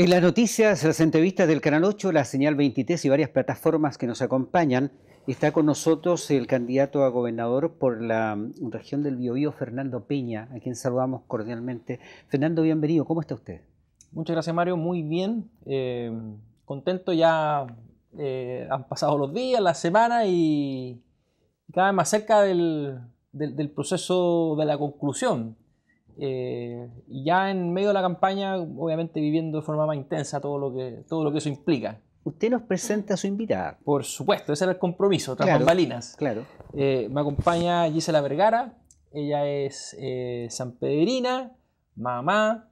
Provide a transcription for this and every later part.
En las noticias, las entrevistas del Canal 8, la señal 23 y varias plataformas que nos acompañan, está con nosotros el candidato a gobernador por la mm, región del Biobío, Fernando Peña, a quien saludamos cordialmente. Fernando, bienvenido, ¿cómo está usted? Muchas gracias, Mario, muy bien. Eh, contento, ya eh, han pasado los días, la semana y cada vez más cerca del proceso de la conclusión eh, y ya en medio de la campaña, obviamente viviendo de forma más intensa todo lo que, todo lo que eso implica. Usted nos presenta a su invitada. Por supuesto, ese era el compromiso, tras claro, eh, me acompaña Gisela Vergara, ella es eh, sanpedrina, mamá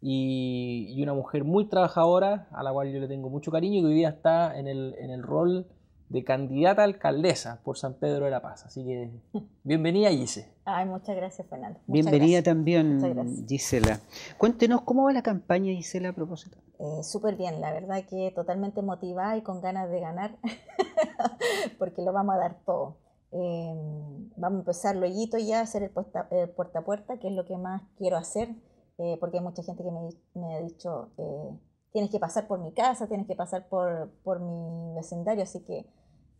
y, una mujer muy trabajadora a la cual yo le tengo mucho cariño y que hoy día está en el, en el rol de candidata a alcaldesa por San Pedro de la Paz. Así que bienvenida, Gisela. Ay, muchas gracias, Fernando. bienvenida también, Gisela. Cuéntenos cómo va la campaña, Gisela, a propósito. Eh, Súper bien, la verdad que totalmente motivada y con ganas de ganar, porque lo vamos a dar todo. Em, vamos a empezar luego ya a hacer el puerta, puerta a puerta, que es lo que más quiero hacer, eh, porque hay mucha gente que me, me ha dicho eh, tienes que pasar por mi casa, tienes que pasar por, por mi vecindario, así que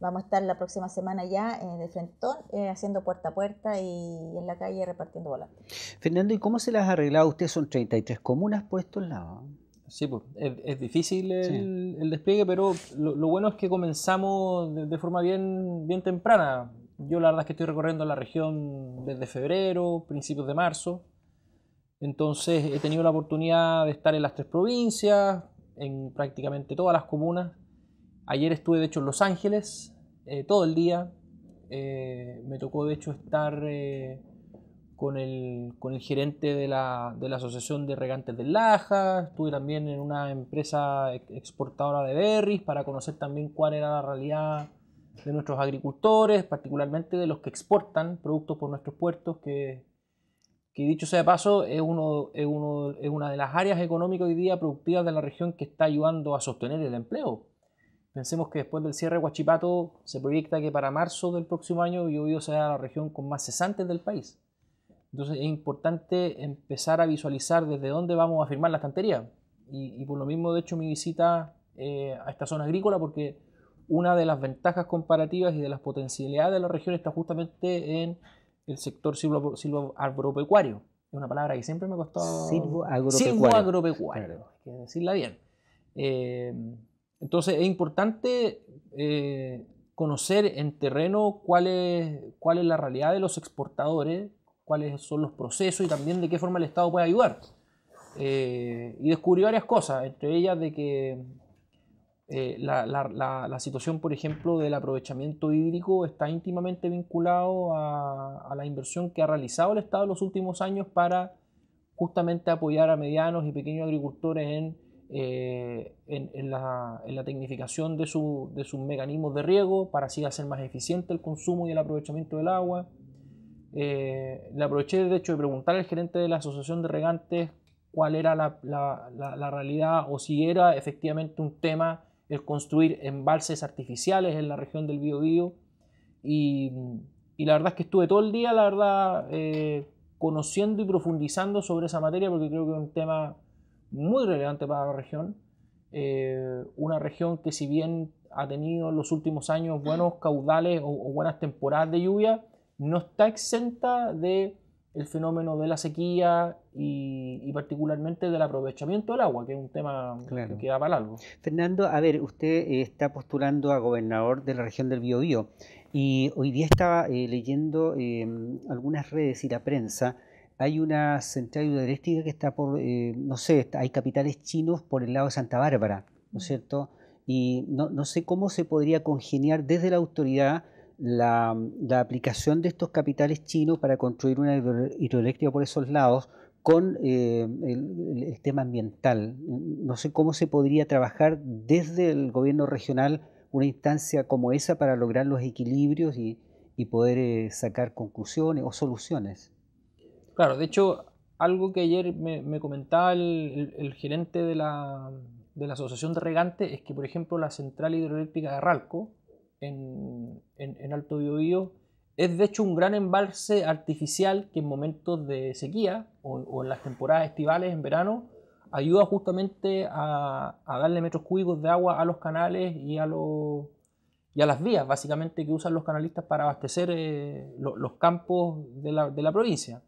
vamos a estar la próxima semana ya eh, de frentón eh, haciendo puerta a puerta y en la calle repartiendo volantes. Fernando, ¿y cómo se las ha arreglado usted? Son 33 comunas esto en la... Sí, pues, es, difícil el, despliegue, pero lo, bueno es que comenzamos de, forma bien, bien temprana. Yo la verdad es que estoy recorriendo la región desde febrero, principios de marzo, entonces he tenido la oportunidad de estar en las tres provincias, en prácticamente todas las comunas. Ayer estuve de hecho en Los Ángeles eh, todo el día. Eh, me tocó de hecho estar eh, con, el, gerente de la, de la, Asociación de Regantes de Laja. Estuve también en una empresa exportadora de berries para conocer también cuál era la realidad de nuestros agricultores, particularmente de los que exportan productos por nuestros puertos, que que dicho sea de paso, es, una de las áreas económicas y día productivas de la región que está ayudando a sostener el empleo. Pensemos que después del cierre de Huachipato se proyecta que para marzo del próximo año Biobío sea la región con más cesantes del país. Entonces es importante empezar a visualizar desde dónde vamos a firmar la estantería. Y, por lo mismo, de hecho, mi visita eh, a esta zona agrícola, porque una de las ventajas comparativas y de las potencialidades de la región está justamente en el sector silvo, agropecuario. Es una palabra que siempre me ha costado. Silvo agropecuario. Silvo hay que decirla bien. Eh, entonces es importante eh, conocer en terreno cuál es, la realidad de los exportadores, cuáles son los procesos y también de qué forma el Estado puede ayudar. Eh, y descubrió varias cosas, entre ellas de que eh, la, situación, por ejemplo, del aprovechamiento hídrico está íntimamente vinculado a, la inversión que ha realizado el Estado en los últimos años para justamente apoyar a medianos y pequeños agricultores en, eh, en, la, tecnificación de, sus mecanismos de riego para así hacer más eficiente el consumo y el aprovechamiento del agua. Eh, le aproveché, de hecho, de preguntar al gerente de la Asociación de Regantes cuál era la realidad o si era efectivamente un tema el construir embalses artificiales en la región del Biobío. Y, y, la verdad es que estuve todo el día, la verdad, eh, conociendo y profundizando sobre esa materia porque creo que es un tema muy relevante para la región. Eh, una región que si bien ha tenido en los últimos años buenos caudales o buenas temporadas de lluvia, no está exenta de el fenómeno de la sequía y, particularmente del aprovechamiento del agua, que es un tema que da para algo. Fernando, a ver, usted eh, está postulando a gobernador de la región del Biobío y hoy día estaba eh, leyendo em, algunas redes y la prensa. Hay una central hidroeléctrica que está por, eh, no sé, hay capitales chinos por el lado de Santa Bárbara, ¿no es mm. cierto? Y no, no sé cómo se podría congeniar desde la autoridad la, aplicación de estos capitales chinos para construir una hidroeléctrica por esos lados con eh, el, tema ambiental. No sé cómo se podría trabajar desde el gobierno regional una instancia como esa para lograr los equilibrios y, poder eh, sacar conclusiones o soluciones. Claro, de hecho, algo que ayer me, comentaba el, gerente de la, de la Asociación de Regantes es que, por ejemplo, la central hidroeléctrica de Arralco, en, Alto Biobío es de hecho un gran embalse artificial que en momentos de sequía o, en las temporadas estivales, en verano, ayuda justamente a, darle metros cúbicos de agua a los canales y a, las vías, básicamente, que usan los canalistas para abastecer eh, los campos de la, provincia.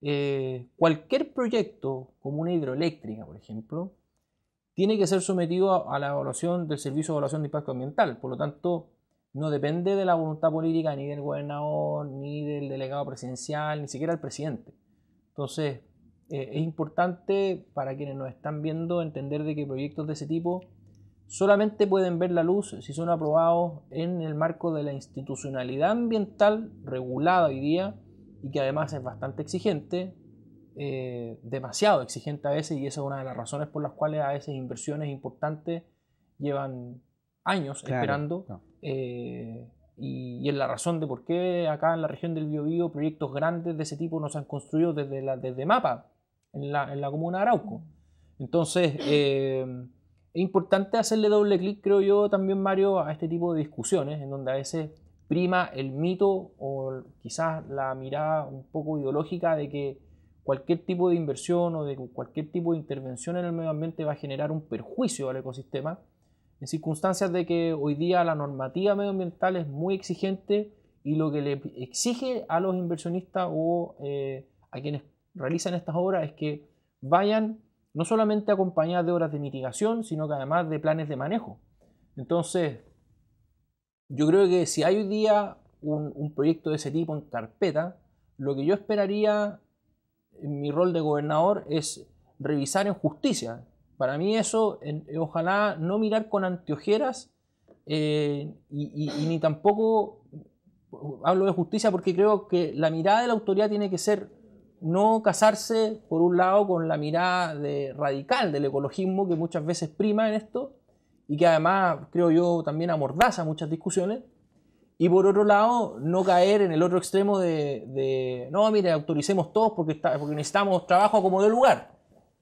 Eh, cualquier proyecto, como una hidroeléctrica, por ejemplo, tiene que ser sometido a, la evaluación del Servicio de Evaluación de Impacto Ambiental. Por lo tanto, no depende de la voluntad política ni del gobernador, ni del delegado presidencial, ni siquiera del presidente. Entonces, eh, es importante para quienes nos están viendo entender de que proyectos de ese tipo solamente pueden ver la luz si son aprobados en el marco de la institucionalidad ambiental regulada hoy día y que además es bastante exigente, eh, demasiado exigente a veces y esa es una de las razones por las cuales a veces inversiones importantes llevan años esperando. Eh, y, es la razón de por qué acá en la región del Biobío proyectos grandes de ese tipo no se han construido desde, la, desde Mapa, en la, comuna de Arauco. Entonces, eh, es importante hacerle doble clic, creo yo, también, Mario, a este tipo de discusiones, en donde a veces prima el mito o quizás la mirada un poco ideológica de que cualquier tipo de inversión o de cualquier tipo de intervención en el medio ambiente va a generar un perjuicio al ecosistema, en circunstancias de que hoy día la normativa medioambiental es muy exigente y lo que le exige a los inversionistas o eh, a quienes realizan estas obras es que vayan no solamente acompañadas de obras de mitigación, sino que además de planes de manejo. Entonces, yo creo que si hay hoy día un proyecto de ese tipo en carpeta, lo que yo esperaría mi rol de gobernador es revisar en justicia. Para mí eso, eh, ojalá no mirar con anteojeras eh, y, ni tampoco uh, hablo de justicia porque creo que la mirada de la autoridad tiene que ser no casarse por un lado con la mirada de, radical del ecologismo que muchas veces prima en esto y que además creo yo también amordaza muchas discusiones, y por otro lado, no caer en el otro extremo de, no, mire, autoricemos todos porque, porque necesitamos trabajo como de lugar,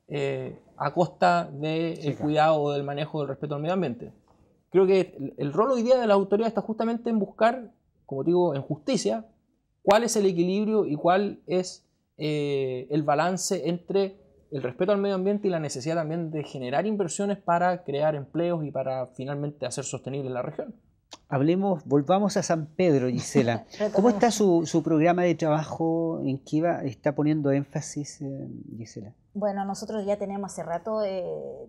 eh, a costa del de o cuidado, del manejo, del respeto al medio ambiente. Creo que el, rol hoy día de la autoridad está justamente en buscar, como digo, en justicia, cuál es el equilibrio y cuál es eh, el balance entre el respeto al medio ambiente y la necesidad también de generar inversiones para crear empleos y para finalmente hacer sostenible la región hablemos, volvamos a San Pedro, Gisela. ¿Cómo está su, programa de trabajo? ¿En Kiva? está poniendo énfasis, eh, Gisela? Bueno, nosotros ya tenemos hace rato eh,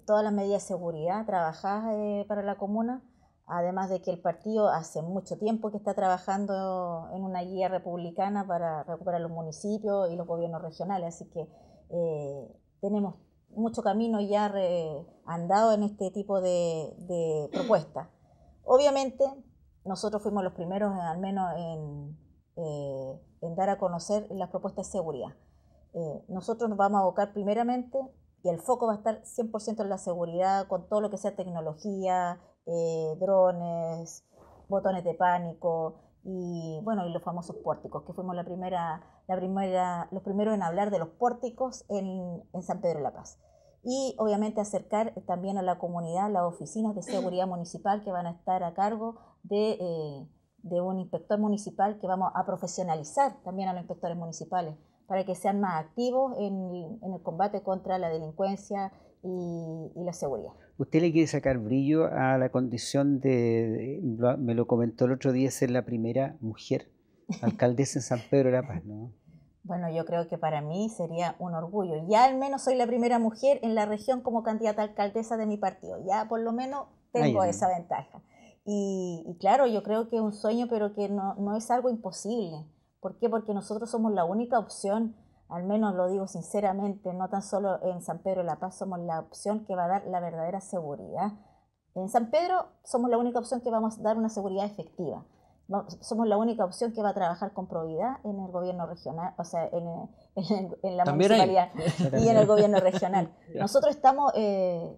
todas las medidas de seguridad trabajadas eh, para la comuna, además de que el partido hace mucho tiempo que está trabajando en una guía republicana para recuperar los municipios y los gobiernos regionales, así que tenemos mucho camino ya andado en este tipo de, de propuestas. Obviamente nosotros fuimos los primeros, al menos, eh, en, dar a conocer las propuestas de seguridad. Eh, nosotros nos vamos a abocar primeramente y el foco va a estar 100% en la seguridad, con todo lo que sea tecnología, eh, drones, botones de pánico y, bueno, y los famosos pórticos, que fuimos la primera, la primera, los primeros en hablar de los pórticos en, en San Pedro de la Paz y obviamente acercar también a la comunidad las oficinas de seguridad municipal que van a estar a cargo eh, de, un inspector municipal que vamos a profesionalizar también a los inspectores municipales para que sean más activos en, el combate contra la delincuencia y, la seguridad. Usted le quiere sacar brillo a la condición de, de me lo comentó el otro día, ser la primera mujer alcaldesa en San Pedro de la Paz, ¿no? Bueno, yo creo que para mí sería un orgullo. Ya al menos soy la primera mujer en la región como candidata alcaldesa de mi partido. Ya por lo menos tengo esa ventaja. Y, claro, yo creo que es un sueño, pero que no, no es algo imposible. ¿Por qué? Porque nosotros somos la única opción, al menos lo digo sinceramente, no tan solo en San Pedro de la Paz somos la opción que va a dar la verdadera seguridad. En San Pedro somos la única opción que vamos a dar una seguridad efectiva somos la única opción que va a trabajar con probidad en el gobierno regional, o sea, en, en, la municipalidad y en el gobierno regional. Nosotros estamos, eh,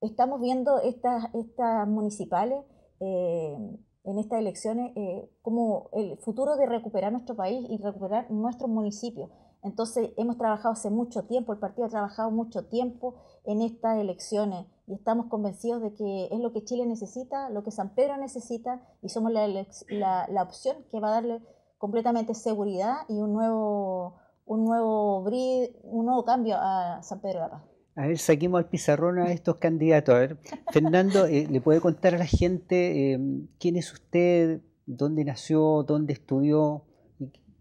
estamos viendo estas, estas municipales eh, en estas elecciones eh, como el futuro de recuperar nuestro país y recuperar nuestros municipios. Entonces hemos trabajado hace mucho tiempo, el partido ha trabajado mucho tiempo en estas elecciones y estamos convencidos de que es lo que Chile necesita, lo que San Pedro necesita y somos la, opción que va a darle completamente seguridad y un nuevo, un nuevo, un nuevo cambio a San Pedro de la Paz. A ver, saquemos al pizarrón a estos candidatos. Fernando, eh, ¿le puede contar a la gente eh, quién es usted, dónde nació, dónde estudió?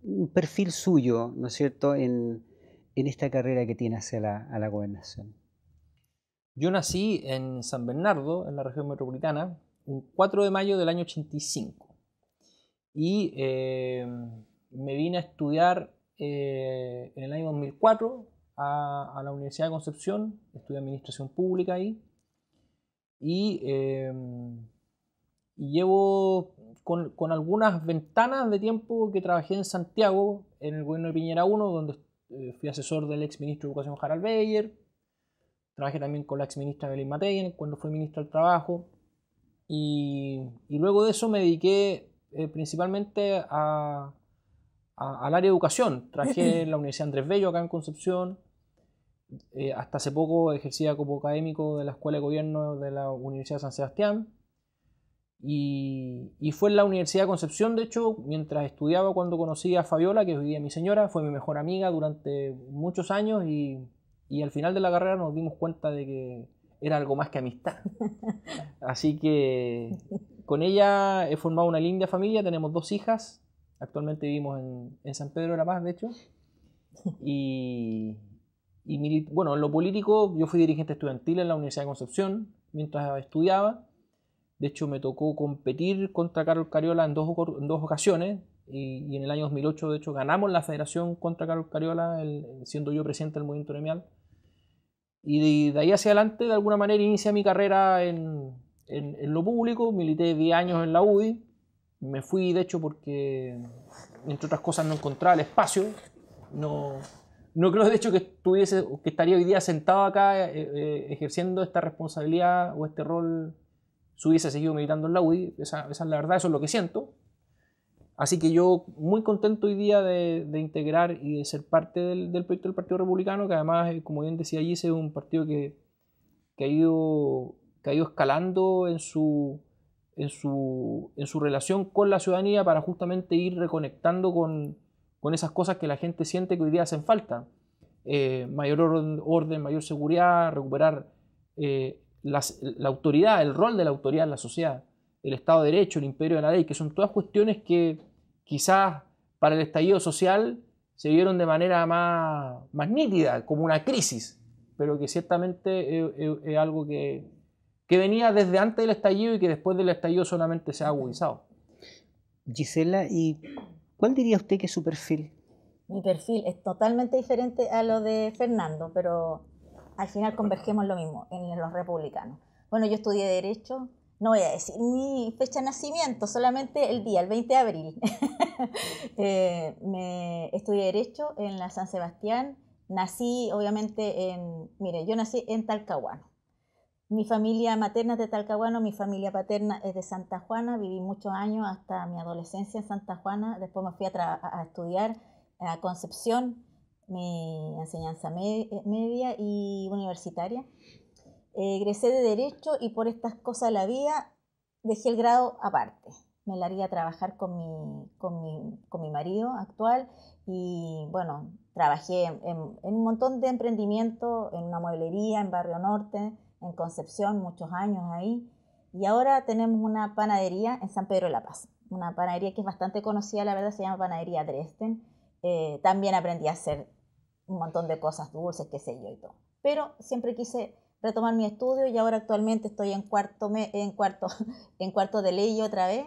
un perfil suyo, ¿no es cierto?, en, esta carrera que tiene hacia la, a la gobernación. Yo nací en San Bernardo, en la región metropolitana, un 4 de mayo del año 85. Y eh, me vine a estudiar eh, en el año 2004 a, la Universidad de Concepción, estudié Administración Pública ahí. Y, eh, y llevo con, algunas ventanas de tiempo que trabajé en Santiago, en el gobierno de Piñera 1, donde eh, fui asesor del ex ministro de Educación Harald Beyer. Trabajé también con la ex ministra Belén Mateyen cuando fue ministra del Trabajo. Y, luego de eso me dediqué eh, principalmente al área de educación. Trabajé en la Universidad Andrés Bello acá en Concepción. Eh, hasta hace poco ejercía como académico de la Escuela de Gobierno de la Universidad de San Sebastián. Y, fue en la Universidad de Concepción, de hecho, mientras estudiaba cuando conocí a Fabiola, que hoy día mi señora, fue mi mejor amiga durante muchos años y, al final de la carrera nos dimos cuenta de que era algo más que amistad. Así que con ella he formado una linda familia, tenemos dos hijas, actualmente vivimos en, San Pedro de la Paz, de hecho. Y, y bueno, en lo político yo fui dirigente estudiantil en la Universidad de Concepción mientras estudiaba de hecho, me tocó competir contra Carlos Cariola en dos, dos ocasiones. Y, en el año 2008, de hecho, ganamos la federación contra Carlos Cariola, siendo yo presidente del movimiento gremial. Y de, ahí hacia adelante, de alguna manera, inicia mi carrera en, lo público. Milité 10 años en la UDI. Me fui, de hecho, porque, entre otras cosas, no encontraba el espacio. No, no creo, de hecho, que, estuviese, que estaría hoy día sentado acá eh, eh, ejerciendo esta responsabilidad o este rol si hubiese seguido militando en la UDI, esa, es la verdad, eso es lo que siento. Así que yo muy contento hoy día de, integrar y de ser parte del, proyecto del Partido Republicano, que además, eh, como bien decía allí, es un partido que, que, ha, ido, escalando en su, en, en su relación con la ciudadanía para justamente ir reconectando con, esas cosas que la gente siente que hoy día hacen falta. Eh, mayor orden, mayor seguridad, recuperar eh, la autoridad, el rol de la autoridad en la sociedad, el Estado de Derecho, el imperio de la ley, que son todas cuestiones que quizás para el estallido social se vieron de manera más, más nítida, como una crisis, pero que ciertamente es, algo que, que venía desde antes del estallido y que después del estallido solamente se ha agudizado. Gisela, ¿y cuál diría usted que es su perfil? Mi perfil es totalmente diferente a lo de Fernando, pero al final convergemos lo mismo en los republicanos. Bueno, yo estudié Derecho, no voy a decir mi fecha de nacimiento, solamente el día, el 20 de abril. Eh, me estudié Derecho en la San Sebastián. Nací, obviamente, en. Mire, yo nací en Talcahuano. Mi familia materna es de Talcahuano, mi familia paterna es de Santa Juana. Viví muchos años hasta mi adolescencia en Santa Juana. Después me fui a, a estudiar a Concepción, mi enseñanza eh, media y universitaria. Eh, egresé de Derecho y por estas cosas la vida dejé el grado aparte. Me la a trabajar con mi, con mi, marido actual y bueno, trabajé en, un montón de emprendimientos, en una mueblería en Barrio Norte, en Concepción, muchos años ahí. Y ahora tenemos una panadería en San Pedro de la Paz, una panadería que es bastante conocida, la verdad, se llama Panadería Dresden. Eh, también aprendí a hacer un montón de cosas dulces, qué sé yo y todo. Pero siempre quise retomar mi estudio y ahora actualmente estoy en cuarto, en cuarto, en cuarto de ley otra vez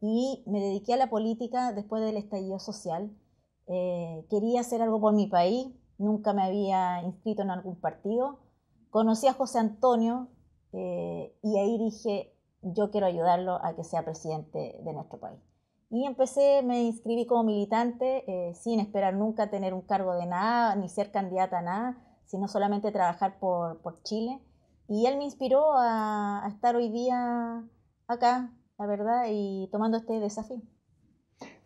y me dediqué a la política después del estallido social. Eh, quería hacer algo por mi país, nunca me había inscrito en algún partido. Conocí a José Antonio eh, y ahí dije, yo quiero ayudarlo a que sea presidente de nuestro país. Y empecé, me inscribí como militante eh, sin esperar nunca tener un cargo de nada, ni ser candidata a nada, sino solamente trabajar por, Chile. Y él me inspiró a, estar hoy día acá, la verdad, y tomando este desafío.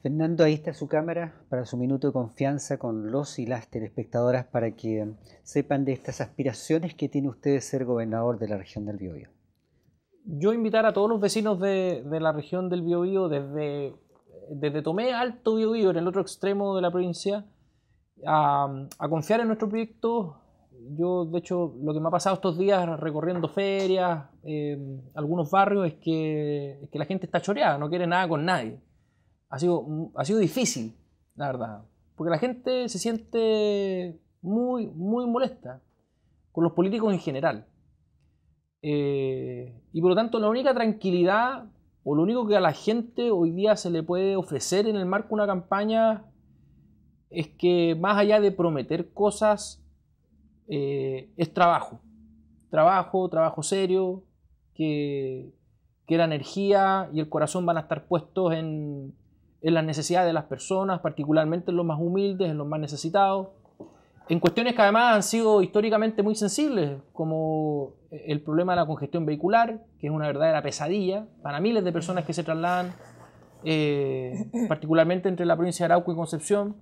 Fernando, ahí está su cámara para su minuto de confianza con los y las telespectadoras para que sepan de estas aspiraciones que tiene usted de ser gobernador de la región del Biobío. Yo invitar a todos los vecinos de, de la región del Biobío desde desde Tomé, Alto Vivo, en el otro extremo de la provincia, a, confiar en nuestro proyecto. Yo, de hecho, lo que me ha pasado estos días recorriendo ferias, em, algunos barrios, es que, la gente está choreada, no quiere nada con nadie. Ha sido, ha sido difícil, la verdad, porque la gente se siente muy, muy molesta con los políticos en general. Eh, y por lo tanto, la única tranquilidad o lo único que a la gente hoy día se le puede ofrecer en el marco de una campaña es que más allá de prometer cosas, eh, es trabajo. Trabajo, trabajo serio, que, la energía y el corazón van a estar puestos en, en las necesidades de las personas, particularmente en los más humildes, en los más necesitados en cuestiones que además han sido históricamente muy sensibles, como el problema de la congestión vehicular, que es una verdadera pesadilla para miles de personas que se trasladan, eh, particularmente entre la provincia de Arauco y Concepción.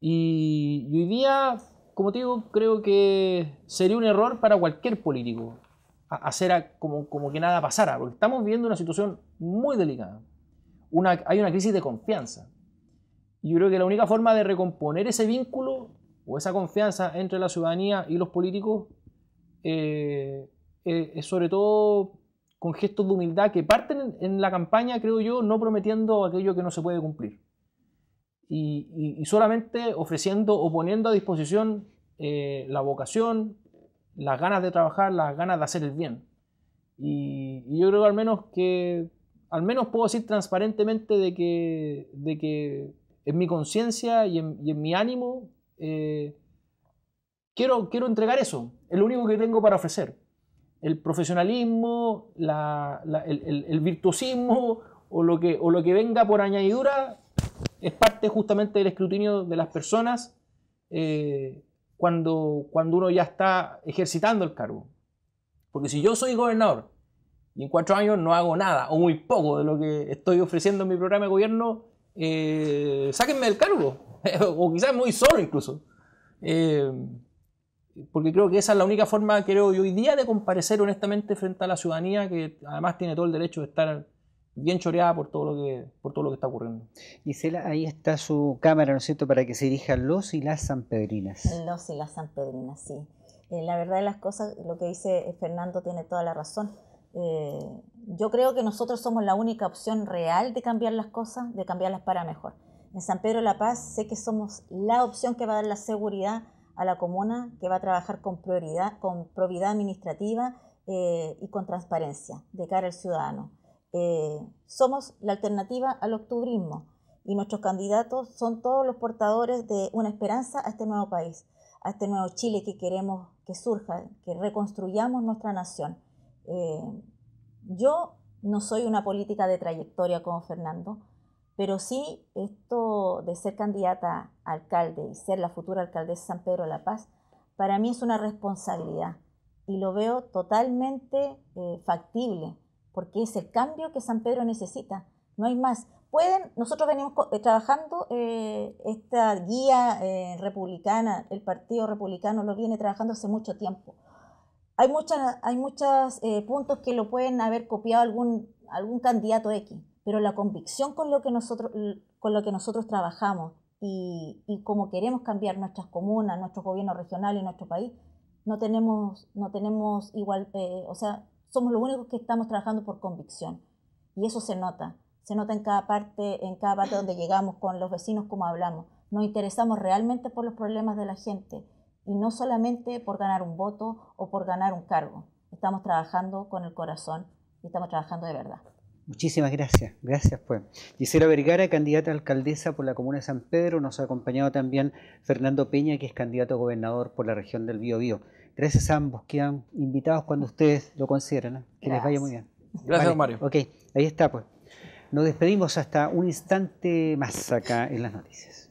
Y, hoy día, como te digo, creo que sería un error para cualquier político hacer como, como que nada pasara, porque estamos viviendo una situación muy delicada. Una, hay una crisis de confianza. Y yo creo que la única forma de recomponer ese vínculo o esa confianza entre la ciudadanía y los políticos eh, eh sobre todo con gestos de humildad que parten en, la campaña, creo yo, no prometiendo aquello que no se puede cumplir. Y, solamente ofreciendo o poniendo a disposición eh, la vocación, las ganas de trabajar, las ganas de hacer el bien. Y, yo creo al menos que, al menos puedo decir transparentemente de que, de que en mi conciencia y en mi ánimo eh, quiero, quiero entregar eso, es lo único que tengo para ofrecer. El profesionalismo, el, virtuosismo o lo, que, o lo que venga por añadidura es parte justamente del escrutinio de las personas eh, cuando, cuando uno ya está ejercitando el cargo. Porque si yo soy gobernador y en cuatro años no hago nada o muy poco de lo que estoy ofreciendo en mi programa de gobierno, eh, sáquenme del cargo. o quizás muy solo incluso. Eh, porque creo que esa es la única forma, creo yo, hoy día de comparecer honestamente frente a la ciudadanía que además tiene todo el derecho de estar bien choreada por todo lo que, por todo lo que está ocurriendo. Gisela, ahí está su cámara, ¿no es cierto?, para que se dirijan los y las sanpedrinas. Los y las sanpedrinas, sí. Eh, la verdad de las cosas, lo que dice Fernando tiene toda la razón. Eh, yo creo que nosotros somos la única opción real de cambiar las cosas, de cambiarlas para mejor. En San Pedro de La Paz sé que somos la opción que va a dar la seguridad a la comuna, que va a trabajar con prioridad, con probidad administrativa eh, y con transparencia de cara al ciudadano. Eh, somos la alternativa al octubrismo y nuestros candidatos son todos los portadores de una esperanza a este nuevo país, a este nuevo Chile que queremos que surja, que reconstruyamos nuestra nación. Eh, yo no soy una política de trayectoria como Fernando, pero sí, esto de ser candidata alcalde y ser la futura alcaldesa de San Pedro de la Paz, para mí es una responsabilidad y lo veo totalmente eh, factible, porque es el cambio que San Pedro necesita, no hay más. Pueden, nosotros venimos eh, trabajando eh, esta guía republicana, el Partido Republicano lo viene trabajando hace mucho tiempo. Hay muchos hay puntos que lo pueden haber copiado algún, algún candidato X, pero la convicción con lo que nosotros, con lo que nosotros trabajamos y, cómo queremos cambiar nuestras comunas, nuestro gobierno regional y nuestro país, no tenemos, no tenemos igual, eh, o sea, somos los únicos que estamos trabajando por convicción. Y eso se nota, se nota en cada parte, en cada parte donde llegamos, con los vecinos como hablamos. Nos interesamos realmente por los problemas de la gente y no solamente por ganar un voto o por ganar un cargo. Estamos trabajando con el corazón y estamos trabajando de verdad. Muchísimas gracias, gracias pues. Gisela Vergara, candidata a alcaldesa por la Comuna de San Pedro, nos ha acompañado también Fernando Peña, que es candidato a gobernador por la región del Bío Bío. Gracias a ambos, quedan invitados cuando ustedes lo consideren, ¿eh? que les vaya muy bien. Gracias, Mario. Ok, ahí está pues. Nos despedimos hasta un instante más acá en las noticias.